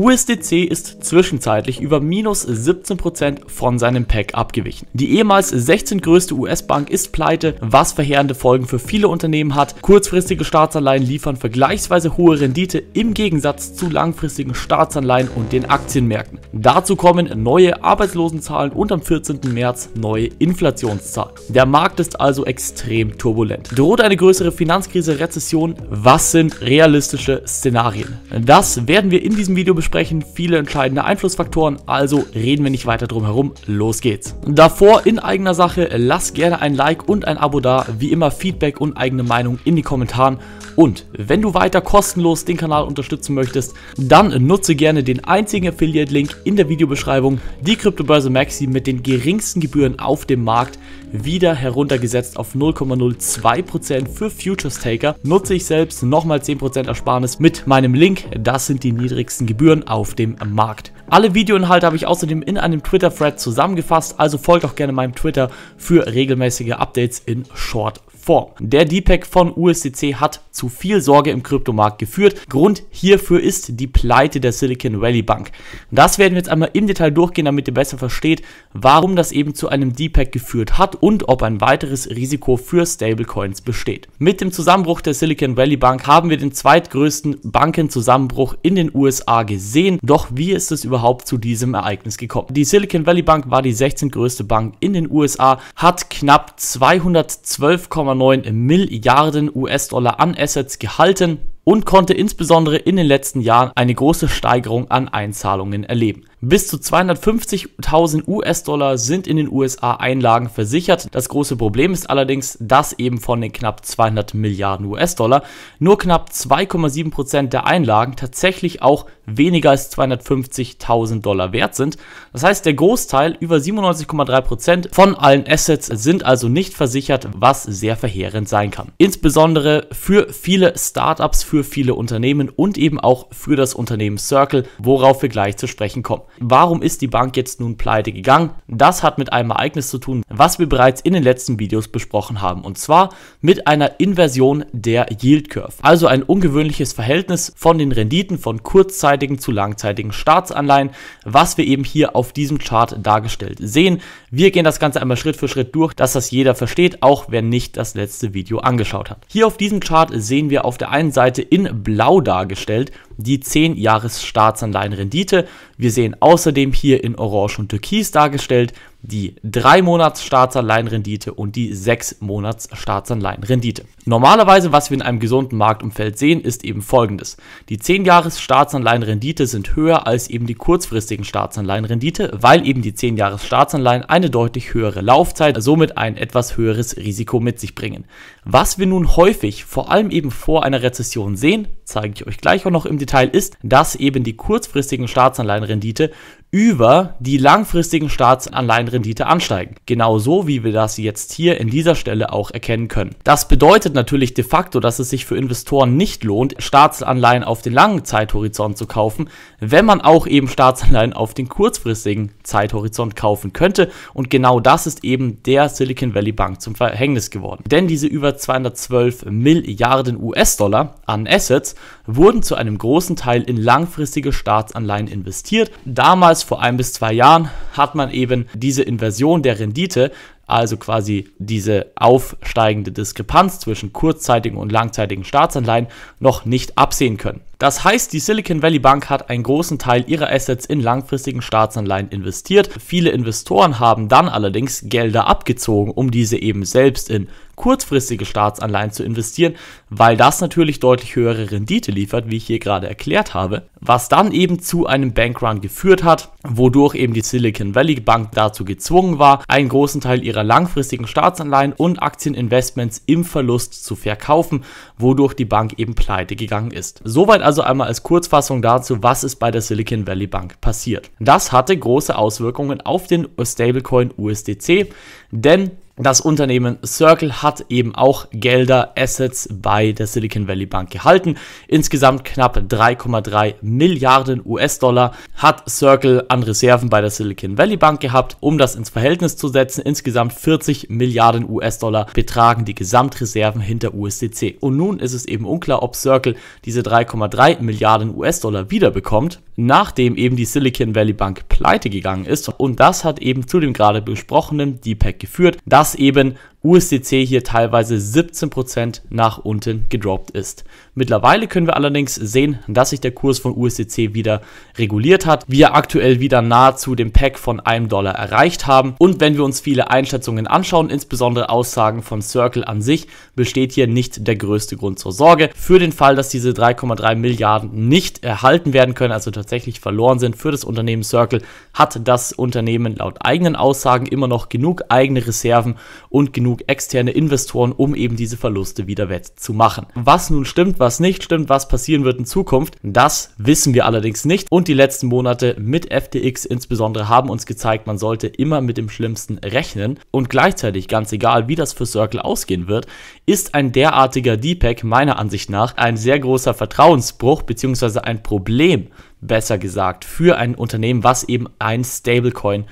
USDC ist zwischenzeitlich über minus 17% von seinem Pack e abgewichen. Die ehemals 16 größte US-Bank ist pleite, was verheerende Folgen für viele Unternehmen hat. Kurzfristige Staatsanleihen liefern vergleichsweise hohe Rendite im Gegensatz zu langfristigen Staatsanleihen und den Aktienmärkten. Dazu kommen neue Arbeitslosenzahlen und am 14. März neue Inflationszahlen. Der Markt ist also extrem turbulent. Droht eine größere Finanzkrise, Rezession? Was sind realistische Szenarien? Das werden wir in diesem Video besprechen sprechen viele entscheidende Einflussfaktoren, also reden wir nicht weiter drum herum, los geht's. Davor in eigener Sache, lass gerne ein Like und ein Abo da, wie immer Feedback und eigene Meinung in die Kommentaren und wenn du weiter kostenlos den Kanal unterstützen möchtest, dann nutze gerne den einzigen Affiliate-Link in der Videobeschreibung, die Kryptobörse Maxi mit den geringsten Gebühren auf dem Markt, wieder heruntergesetzt auf 0,02% für Futures Taker. Nutze ich selbst nochmal 10% Ersparnis mit meinem Link. Das sind die niedrigsten Gebühren auf dem Markt. Alle Videoinhalte habe ich außerdem in einem Twitter-Thread zusammengefasst, also folgt auch gerne meinem Twitter für regelmäßige Updates in Short Form. Der DPEG von USDC hat zu viel Sorge im Kryptomarkt geführt. Grund hierfür ist die Pleite der Silicon Valley Bank. Das werden wir jetzt einmal im Detail durchgehen, damit ihr besser versteht, warum das eben zu einem DPEG geführt hat und ob ein weiteres Risiko für Stablecoins besteht. Mit dem Zusammenbruch der Silicon Valley Bank haben wir den zweitgrößten Bankenzusammenbruch in den USA gesehen. Doch wie ist es überhaupt zu diesem Ereignis gekommen? Die Silicon Valley Bank war die 16. größte Bank in den USA, hat knapp 212,9 1,9 Milliarden US-Dollar an Assets gehalten und konnte insbesondere in den letzten Jahren eine große Steigerung an Einzahlungen erleben bis zu 250.000 US-Dollar sind in den USA Einlagen versichert. Das große Problem ist allerdings, dass eben von den knapp 200 Milliarden US-Dollar nur knapp 2,7% Prozent der Einlagen tatsächlich auch weniger als 250.000 Dollar wert sind. Das heißt, der Großteil, über 97,3% Prozent von allen Assets sind also nicht versichert, was sehr verheerend sein kann. Insbesondere für viele Startups, für viele Unternehmen und eben auch für das Unternehmen Circle, worauf wir gleich zu sprechen kommen. Warum ist die Bank jetzt nun pleite gegangen? Das hat mit einem Ereignis zu tun, was wir bereits in den letzten Videos besprochen haben. Und zwar mit einer Inversion der Yield Curve. Also ein ungewöhnliches Verhältnis von den Renditen von kurzzeitigen zu langzeitigen Staatsanleihen, was wir eben hier auf diesem Chart dargestellt sehen. Wir gehen das Ganze einmal Schritt für Schritt durch, dass das jeder versteht, auch wer nicht das letzte Video angeschaut hat. Hier auf diesem Chart sehen wir auf der einen Seite in blau dargestellt die 10-Jahres-Staatsanleihenrendite. Wir sehen außerdem hier in Orange und Türkis dargestellt die 3 Monats Staatsanleihenrendite und die 6 Monats Staatsanleihenrendite. Normalerweise, was wir in einem gesunden Marktumfeld sehen, ist eben folgendes. Die 10 Jahres Staatsanleihenrendite sind höher als eben die kurzfristigen Staatsanleihenrendite, weil eben die 10 Jahres Staatsanleihen eine deutlich höhere Laufzeit, somit ein etwas höheres Risiko mit sich bringen. Was wir nun häufig, vor allem eben vor einer Rezession sehen, zeige ich euch gleich auch noch im Detail, ist, dass eben die kurzfristigen Staatsanleihenrendite über die langfristigen Staatsanleihenrendite ansteigen. Genauso wie wir das jetzt hier in dieser Stelle auch erkennen können. Das bedeutet natürlich de facto, dass es sich für Investoren nicht lohnt, Staatsanleihen auf den langen Zeithorizont zu kaufen, wenn man auch eben Staatsanleihen auf den kurzfristigen Zeithorizont kaufen könnte. Und genau das ist eben der Silicon Valley Bank zum Verhängnis geworden. Denn diese über 212 Milliarden US-Dollar an Assets wurden zu einem großen Teil in langfristige Staatsanleihen investiert. Damals damals, vor ein bis zwei Jahren, hat man eben diese Inversion der Rendite, also quasi diese aufsteigende Diskrepanz zwischen kurzzeitigen und langzeitigen Staatsanleihen noch nicht absehen können. Das heißt, die Silicon Valley Bank hat einen großen Teil ihrer Assets in langfristigen Staatsanleihen investiert. Viele Investoren haben dann allerdings Gelder abgezogen, um diese eben selbst in kurzfristige Staatsanleihen zu investieren, weil das natürlich deutlich höhere Rendite liefert, wie ich hier gerade erklärt habe, was dann eben zu einem Bankrun geführt hat, wodurch eben die Silicon Valley Bank dazu gezwungen war, einen großen Teil ihrer langfristigen Staatsanleihen und Aktieninvestments im Verlust zu verkaufen, wodurch die Bank eben pleite gegangen ist. Soweit also einmal als Kurzfassung dazu, was ist bei der Silicon Valley Bank passiert. Das hatte große Auswirkungen auf den Stablecoin USDC, denn das Unternehmen Circle hat eben auch Gelder, Assets bei der Silicon Valley Bank gehalten. Insgesamt knapp 3,3 Milliarden US-Dollar hat Circle an Reserven bei der Silicon Valley Bank gehabt. Um das ins Verhältnis zu setzen, insgesamt 40 Milliarden US-Dollar betragen die Gesamtreserven hinter USDC. Und nun ist es eben unklar, ob Circle diese 3,3 Milliarden US-Dollar wiederbekommt, nachdem eben die Silicon Valley Bank pleite gegangen ist. Und das hat eben zu dem gerade besprochenen Deepak geführt, dass eben USDC hier teilweise 17% nach unten gedroppt ist. Mittlerweile können wir allerdings sehen, dass sich der Kurs von USDC wieder reguliert hat, wir aktuell wieder nahezu den Pack von einem Dollar erreicht haben und wenn wir uns viele Einschätzungen anschauen, insbesondere Aussagen von Circle an sich, besteht hier nicht der größte Grund zur Sorge. Für den Fall, dass diese 3,3 Milliarden nicht erhalten werden können, also tatsächlich verloren sind für das Unternehmen Circle, hat das Unternehmen laut eigenen Aussagen immer noch genug eigene Reserven und genug genug externe Investoren, um eben diese Verluste wieder wettzumachen. Was nun stimmt, was nicht stimmt, was passieren wird in Zukunft, das wissen wir allerdings nicht. Und die letzten Monate mit FTX insbesondere haben uns gezeigt, man sollte immer mit dem Schlimmsten rechnen. Und gleichzeitig, ganz egal, wie das für Circle ausgehen wird, ist ein derartiger Deepak meiner Ansicht nach ein sehr großer Vertrauensbruch bzw. ein Problem, besser gesagt, für ein Unternehmen, was eben ein Stablecoin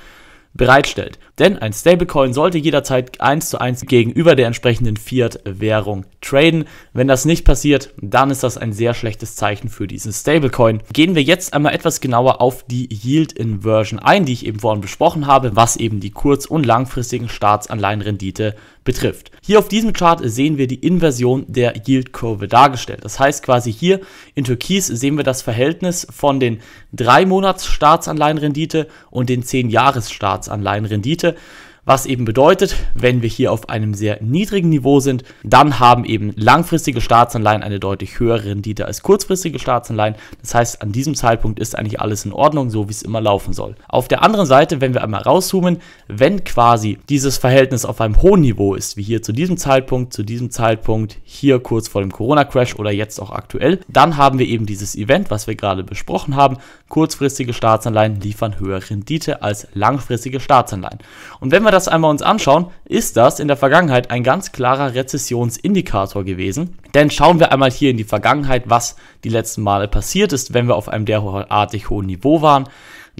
bereitstellt. Denn ein Stablecoin sollte jederzeit eins zu eins gegenüber der entsprechenden Fiat-Währung traden. Wenn das nicht passiert, dann ist das ein sehr schlechtes Zeichen für diesen Stablecoin. Gehen wir jetzt einmal etwas genauer auf die Yield Inversion ein, die ich eben vorhin besprochen habe, was eben die kurz- und langfristigen Staatsanleihenrendite betrifft. Hier auf diesem Chart sehen wir die Inversion der Yield-Kurve dargestellt. Das heißt quasi hier in Türkis sehen wir das Verhältnis von den 3 Monats Staatsanleihenrendite und den 10 Jahres Staatsanleihenrendite. möchte, was eben bedeutet, wenn wir hier auf einem sehr niedrigen Niveau sind, dann haben eben langfristige Staatsanleihen eine deutlich höhere Rendite als kurzfristige Staatsanleihen. Das heißt, an diesem Zeitpunkt ist eigentlich alles in Ordnung, so wie es immer laufen soll. Auf der anderen Seite, wenn wir einmal rauszoomen, wenn quasi dieses Verhältnis auf einem hohen Niveau ist, wie hier zu diesem Zeitpunkt, zu diesem Zeitpunkt, hier kurz vor dem Corona-Crash oder jetzt auch aktuell, dann haben wir eben dieses Event, was wir gerade besprochen haben. Kurzfristige Staatsanleihen liefern höhere Rendite als langfristige Staatsanleihen. Und wenn wir das das einmal uns anschauen, ist das in der Vergangenheit ein ganz klarer Rezessionsindikator gewesen. Denn schauen wir einmal hier in die Vergangenheit, was die letzten Male passiert ist, wenn wir auf einem derartig hohen Niveau waren.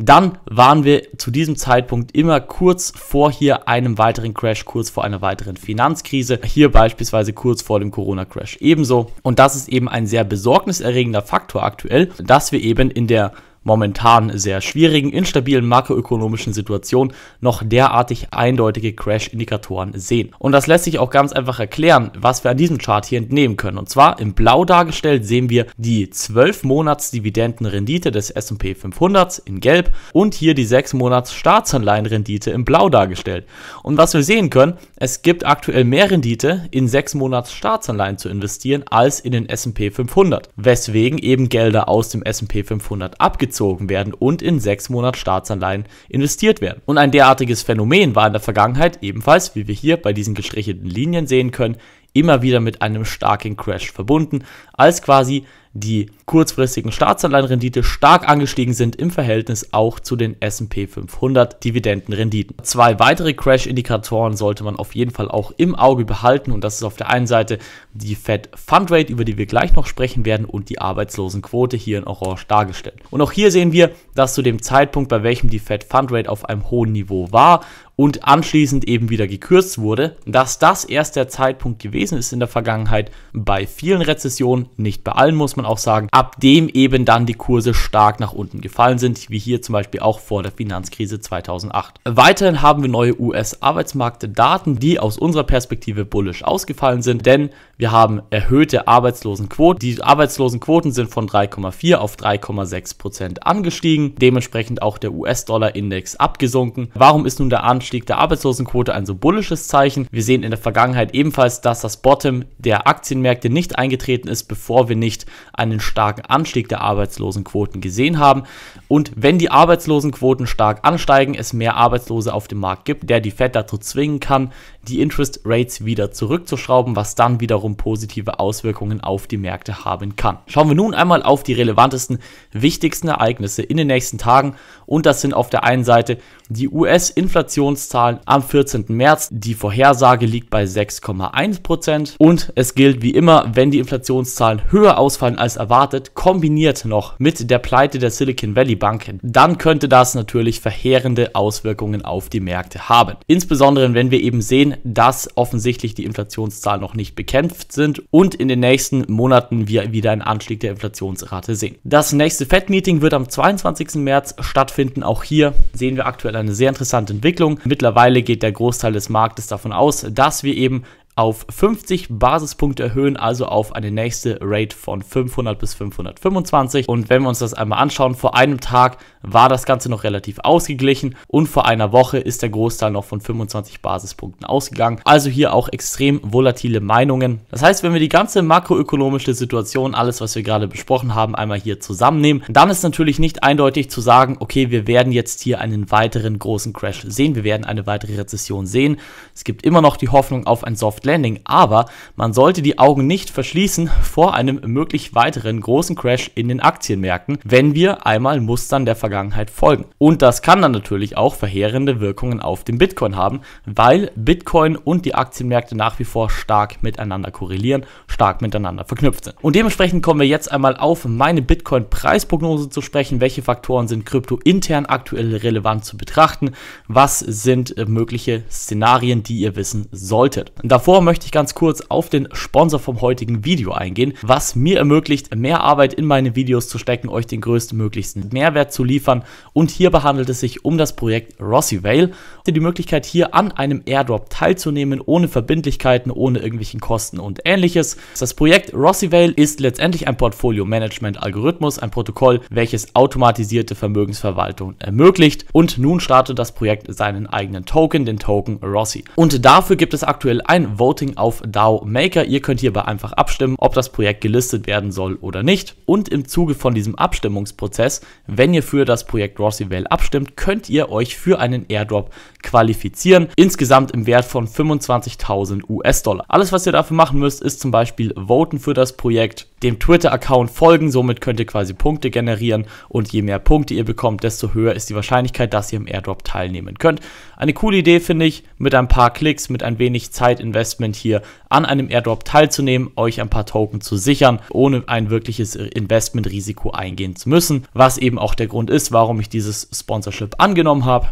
Dann waren wir zu diesem Zeitpunkt immer kurz vor hier einem weiteren Crash, kurz vor einer weiteren Finanzkrise, hier beispielsweise kurz vor dem Corona-Crash ebenso. Und das ist eben ein sehr besorgniserregender Faktor aktuell, dass wir eben in der momentan sehr schwierigen, instabilen makroökonomischen Situation noch derartig eindeutige Crash-Indikatoren sehen. Und das lässt sich auch ganz einfach erklären, was wir an diesem Chart hier entnehmen können. Und zwar im Blau dargestellt sehen wir die 12-Monats-Dividendenrendite des S&P 500 in Gelb und hier die 6-Monats-Staatsanleihenrendite im Blau dargestellt. Und was wir sehen können, es gibt aktuell mehr Rendite in 6-Monats-Staatsanleihen zu investieren als in den S&P 500, weswegen eben Gelder aus dem S&P 500 abgezogen abgezogen werden und in sechs Monate Staatsanleihen investiert werden. Und ein derartiges Phänomen war in der Vergangenheit ebenfalls, wie wir hier bei diesen gestrichelten Linien sehen können, immer wieder mit einem starken Crash verbunden, als quasi die kurzfristigen Staatsanleihenrendite stark angestiegen sind im Verhältnis auch zu den S&P 500 Dividendenrenditen. Zwei weitere Crash-Indikatoren sollte man auf jeden Fall auch im Auge behalten und das ist auf der einen Seite die Fed Fund Rate, über die wir gleich noch sprechen werden und die Arbeitslosenquote hier in Orange dargestellt. Und auch hier sehen wir, dass zu dem Zeitpunkt, bei welchem die Fed Fund Rate auf einem hohen Niveau war und anschließend eben wieder gekürzt wurde, dass das erst der Zeitpunkt gewesen ist in der Vergangenheit bei vielen Rezessionen, nicht bei allen muss man auch sagen, ab dem eben dann die Kurse stark nach unten gefallen sind, wie hier zum Beispiel auch vor der Finanzkrise 2008. Weiterhin haben wir neue US-Arbeitsmarktdaten, die aus unserer Perspektive bullish ausgefallen sind, denn wir haben erhöhte Arbeitslosenquoten. Die Arbeitslosenquoten sind von 3,4 auf 3,6 Prozent angestiegen, dementsprechend auch der US-Dollar-Index abgesunken. Warum ist nun der Anstieg Anstieg der Arbeitslosenquote ein symbolisches Zeichen. Wir sehen in der Vergangenheit ebenfalls, dass das Bottom der Aktienmärkte nicht eingetreten ist, bevor wir nicht einen starken Anstieg der Arbeitslosenquoten gesehen haben. Und wenn die Arbeitslosenquoten stark ansteigen, es mehr Arbeitslose auf dem Markt gibt, der die Fed dazu zwingen kann, die Interest Rates wieder zurückzuschrauben, was dann wiederum positive Auswirkungen auf die Märkte haben kann. Schauen wir nun einmal auf die relevantesten, wichtigsten Ereignisse in den nächsten Tagen und das sind auf der einen Seite die US-Inflationszahlen am 14. März. Die Vorhersage liegt bei 6,1% Prozent und es gilt wie immer, wenn die Inflationszahlen höher ausfallen als erwartet, kombiniert noch mit der Pleite der Silicon Valley Bank, dann könnte das natürlich verheerende Auswirkungen auf die Märkte haben. Insbesondere wenn wir eben sehen, dass offensichtlich die Inflationszahlen noch nicht bekämpft sind und in den nächsten Monaten wir wieder einen Anstieg der Inflationsrate sehen. Das nächste Fed-Meeting wird am 22. März stattfinden. Auch hier sehen wir aktuell eine sehr interessante Entwicklung. Mittlerweile geht der Großteil des Marktes davon aus, dass wir eben auf 50 Basispunkte erhöhen, also auf eine nächste Rate von 500 bis 525. Und wenn wir uns das einmal anschauen, vor einem Tag war das Ganze noch relativ ausgeglichen und vor einer Woche ist der Großteil noch von 25 Basispunkten ausgegangen. Also hier auch extrem volatile Meinungen. Das heißt, wenn wir die ganze makroökonomische Situation, alles was wir gerade besprochen haben, einmal hier zusammennehmen, dann ist natürlich nicht eindeutig zu sagen, okay, wir werden jetzt hier einen weiteren großen Crash sehen, wir werden eine weitere Rezession sehen. Es gibt immer noch die Hoffnung auf ein Soft Landing, aber man sollte die Augen nicht verschließen vor einem möglich weiteren großen Crash in den Aktienmärkten, wenn wir einmal Mustern der Vergangenheit folgen. Und das kann dann natürlich auch verheerende Wirkungen auf den Bitcoin haben, weil Bitcoin und die Aktienmärkte nach wie vor stark miteinander korrelieren, stark miteinander verknüpft sind. Und dementsprechend kommen wir jetzt einmal auf meine Bitcoin-Preisprognose zu sprechen. Welche Faktoren sind kryptointern aktuell relevant zu betrachten? Was sind äh, mögliche Szenarien, die ihr wissen solltet? Davor Davor möchte ich ganz kurz auf den Sponsor vom heutigen Video eingehen, was mir ermöglicht, mehr Arbeit in meine Videos zu stecken, euch den größtmöglichsten Mehrwert zu liefern. Und hierbei handelt es sich um das Projekt Rossi Vale. Ihr die Möglichkeit, hier an einem Airdrop teilzunehmen, ohne Verbindlichkeiten, ohne irgendwelchen Kosten und ähnliches. Das Projekt Rossi Vale ist letztendlich ein Portfolio-Management-Algorithmus, ein Protokoll, welches automatisierte Vermögensverwaltung ermöglicht. Und nun startet das Projekt seinen eigenen Token, den Token Rossi. Und dafür gibt es aktuell ein Voting auf DAO Maker. Ihr könnt hierbei einfach abstimmen, ob das Projekt gelistet werden soll oder nicht. Und im Zuge von diesem Abstimmungsprozess, wenn ihr für das Projekt Rossi Vale abstimmt, könnt ihr euch für einen Airdrop qualifizieren. Insgesamt im Wert von 25.000 US-Dollar. Alles, was ihr dafür machen müsst, ist zum Beispiel voten für das Projekt, dem Twitter-Account folgen, somit könnt ihr quasi Punkte generieren und je mehr Punkte ihr bekommt, desto höher ist die Wahrscheinlichkeit, dass ihr im Airdrop teilnehmen könnt. Eine coole Idee finde ich, mit ein paar Klicks, mit ein wenig Zeitinvestment hier an einem Airdrop teilzunehmen, euch ein paar Token zu sichern, ohne ein wirkliches Investmentrisiko eingehen zu müssen, was eben auch der Grund ist, warum ich dieses Sponsorship angenommen habe.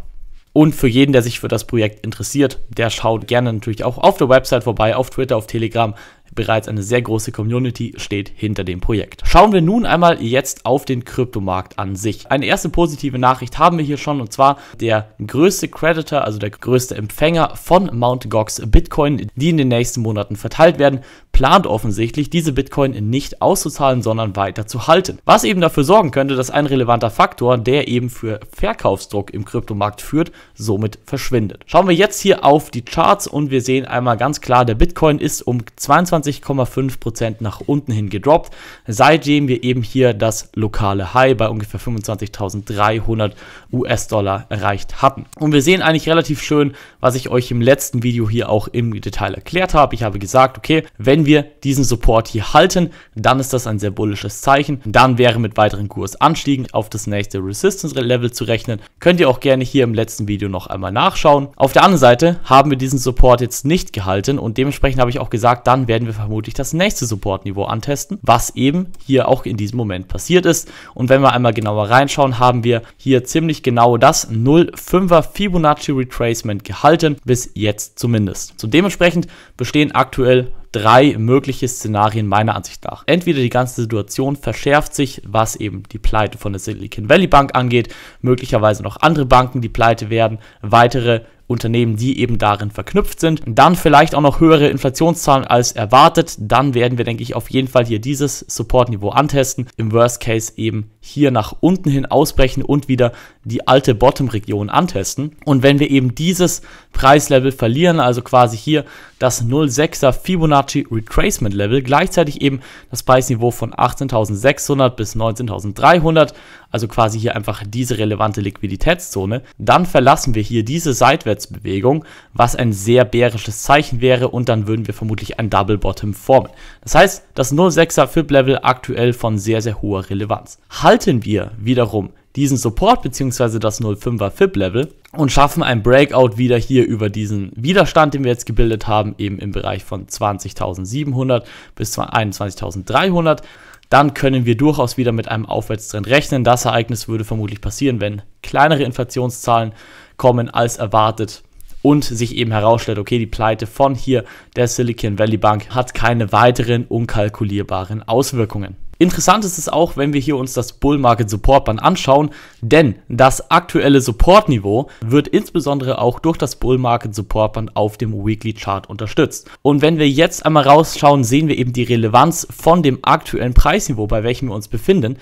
Und für jeden, der sich für das Projekt interessiert, der schaut gerne natürlich auch auf der Website vorbei, auf Twitter, auf Telegram. Bereits eine sehr große Community steht hinter dem Projekt. Schauen wir nun einmal jetzt auf den Kryptomarkt an sich. Eine erste positive Nachricht haben wir hier schon und zwar der größte Creditor, also der größte Empfänger von Mt. Gox Bitcoin, die in den nächsten Monaten verteilt werden, plant offensichtlich, diese Bitcoin nicht auszuzahlen, sondern weiter zu halten. Was eben dafür sorgen könnte, dass ein relevanter Faktor, der eben für Verkaufsdruck im Kryptomarkt führt, somit verschwindet. Schauen wir jetzt hier auf die Charts und wir sehen einmal ganz klar, der Bitcoin ist um 22 25,5% nach unten hin gedroppt, seitdem wir eben hier das lokale High bei ungefähr 25.300 US-Dollar erreicht hatten. Und wir sehen eigentlich relativ schön, was ich euch im letzten Video hier auch im Detail erklärt habe. Ich habe gesagt, okay, wenn wir diesen Support hier halten, dann ist das ein sehr bullisches Zeichen. Dann wäre mit weiteren Kursanstiegen auf das nächste Resistance-Level zu rechnen. Könnt ihr auch gerne hier im letzten Video noch einmal nachschauen. Auf der anderen Seite haben wir diesen Support jetzt nicht gehalten und dementsprechend habe ich auch gesagt, dann werden werden wir vermutlich das nächste Supportniveau antesten, was eben hier auch in diesem Moment passiert ist. Und wenn wir einmal genauer reinschauen, haben wir hier ziemlich genau das 0,5er Fibonacci Retracement gehalten, bis jetzt zumindest. So dementsprechend bestehen aktuell drei mögliche Szenarien meiner Ansicht nach. Entweder die ganze Situation verschärft sich, was eben die Pleite von der Silicon Valley Bank angeht, möglicherweise noch andere Banken, die pleite werden, weitere Unternehmen, die eben darin verknüpft sind. Dann vielleicht auch noch höhere Inflationszahlen als erwartet. Dann werden wir, denke ich, auf jeden Fall hier dieses Supportniveau antesten. Im Worst Case eben hier nach unten hin ausbrechen und wieder die alte Bottom-Region antesten. Und wenn wir eben dieses Preislevel verlieren, also quasi hier das 0,6er Fibonacci Retracement Level, gleichzeitig eben das Preisniveau von 18.600 bis 19.300, also quasi hier einfach diese relevante Liquiditätszone, dann verlassen wir hier diese Seitwärtsbewegung, was ein sehr bärisches Zeichen wäre und dann würden wir vermutlich ein Double Bottom formen. Das heißt, das 06er Flip Level aktuell von sehr, sehr hoher Relevanz. Halten wir wiederum diesen Support bzw. das 05er Fib Level und schaffen ein Breakout wieder hier über diesen Widerstand, den wir jetzt gebildet haben, eben im Bereich von 20.700 bis 21.300 dann können wir durchaus wieder mit einem Aufwärtstrend rechnen. Das Ereignis würde vermutlich passieren, wenn kleinere Inflationszahlen kommen als erwartet und sich eben herausstellt, okay, die Pleite von hier der Silicon Valley Bank hat keine weiteren unkalkulierbaren Auswirkungen. Interessant ist es auch, wenn wir hier uns das Bull Market Support Band anschauen, denn das aktuelle Support Niveau wird insbesondere auch durch das Bull Market Support Band auf dem Weekly Chart unterstützt. Und wenn wir jetzt einmal rausschauen, sehen wir eben die Relevanz von dem aktuellen Preisniveau, bei welchem wir uns befinden,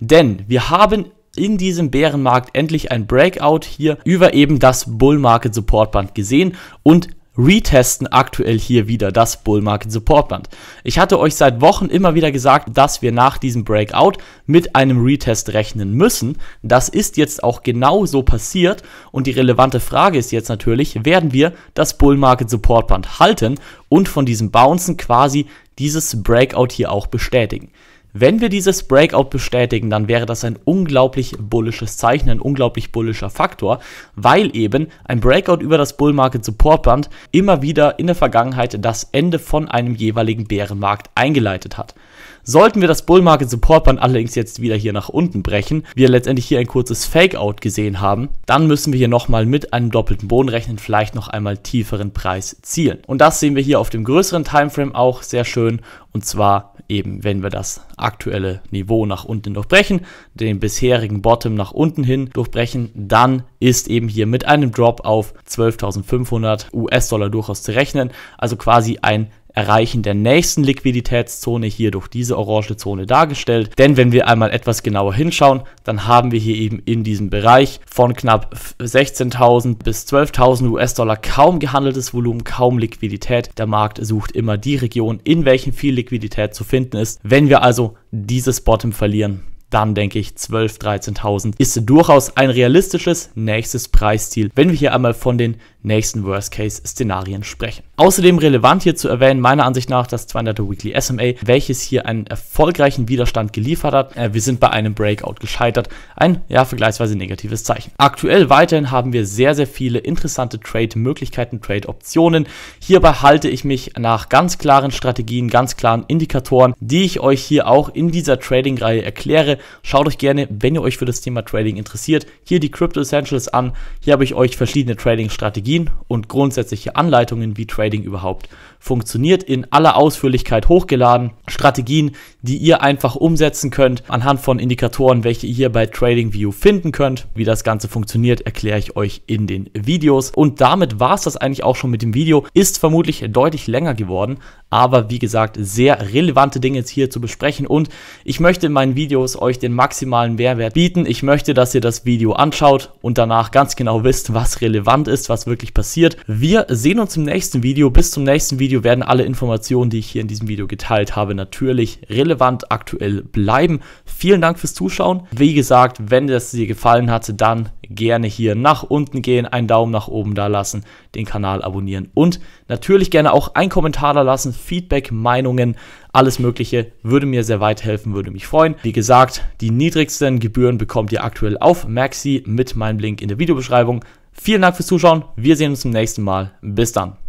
denn wir haben in diesem Bärenmarkt endlich ein Breakout hier über eben das Bull Market Support Band gesehen und retesten aktuell hier wieder das Bull Market Support Band. Ich hatte euch seit Wochen immer wieder gesagt, dass wir nach diesem Breakout mit einem Retest rechnen müssen. Das ist jetzt auch genau so passiert und die relevante Frage ist jetzt natürlich, werden wir das Bull Market Support Band halten und von diesem Bouncen quasi dieses Breakout hier auch bestätigen. Wenn wir dieses Breakout bestätigen, dann wäre das ein unglaublich bullisches Zeichen, ein unglaublich bullischer Faktor, weil eben ein Breakout über das Bull Market Support Band immer wieder in der Vergangenheit das Ende von einem jeweiligen Bärenmarkt eingeleitet hat. Sollten wir das Bull Market Support Band allerdings jetzt wieder hier nach unten brechen, wir letztendlich hier ein kurzes Fakeout gesehen haben, dann müssen wir hier nochmal mit einem doppelten Boden rechnen, vielleicht noch einmal tieferen Preis zielen. Und das sehen wir hier auf dem größeren Timeframe auch sehr schön und zwar eben, wenn wir das aktuelle Niveau nach unten durchbrechen, den bisherigen Bottom nach unten hin durchbrechen, dann ist eben hier mit einem Drop auf 12.500 US-Dollar durchaus zu rechnen. Also quasi ein Erreichen der nächsten Liquiditätszone hier durch diese orange Zone dargestellt. Denn wenn wir einmal etwas genauer hinschauen, dann haben wir hier eben in diesem Bereich von knapp 16.000 bis 12.000 US-Dollar kaum gehandeltes Volumen, kaum Liquidität. Der Markt sucht immer die Region, in welchen viel Liquidität zu finden ist. Wenn wir also dieses Bottom verlieren, dann denke ich 12.000, 13.000 ist durchaus ein realistisches nächstes Preisziel. Wenn wir hier einmal von den nächsten Worst-Case-Szenarien sprechen. Außerdem relevant hier zu erwähnen, meiner Ansicht nach, das 200 Weekly SMA, welches hier einen erfolgreichen Widerstand geliefert hat. Äh, wir sind bei einem Breakout gescheitert. Ein ja vergleichsweise negatives Zeichen. Aktuell weiterhin haben wir sehr, sehr viele interessante Trade-Möglichkeiten, Trade-Optionen. Hierbei halte ich mich nach ganz klaren Strategien, ganz klaren Indikatoren, die ich euch hier auch in dieser Trading-Reihe erkläre. Schaut euch gerne, wenn ihr euch für das Thema Trading interessiert, hier die Crypto Essentials an. Hier habe ich euch verschiedene Trading-Strategien Strategien und grundsätzliche Anleitungen, wie Trading überhaupt funktioniert, in aller Ausführlichkeit hochgeladen. Strategien, die ihr einfach umsetzen könnt, anhand von Indikatoren, welche ihr hier bei TradingView finden könnt. Wie das Ganze funktioniert, erkläre ich euch in den Videos. Und damit war es das eigentlich auch schon mit dem Video. Ist vermutlich deutlich länger geworden, aber wie gesagt, sehr relevante Dinge jetzt hier zu besprechen. Und ich möchte in meinen Videos euch den maximalen Mehrwert bieten. Ich möchte, dass ihr das Video anschaut und danach ganz genau wisst, was relevant ist, was wirklich wirklich passiert. Wir sehen uns im nächsten Video. Bis zum nächsten Video werden alle Informationen, die ich hier in diesem Video geteilt habe, natürlich relevant aktuell bleiben. Vielen Dank fürs Zuschauen. Wie gesagt, wenn das dir gefallen hatte, dann gerne hier nach unten gehen, einen Daumen nach oben da lassen, den Kanal abonnieren und natürlich gerne auch einen Kommentar da lassen, Feedback, Meinungen, alles Mögliche würde mir sehr weit helfen, würde mich freuen. Wie gesagt, die niedrigsten Gebühren bekommt ihr aktuell auf Maxi mit meinem Link in der Videobeschreibung. Vielen Dank fürs Zuschauen. Wir sehen uns zum nächsten Mal. Bis dann.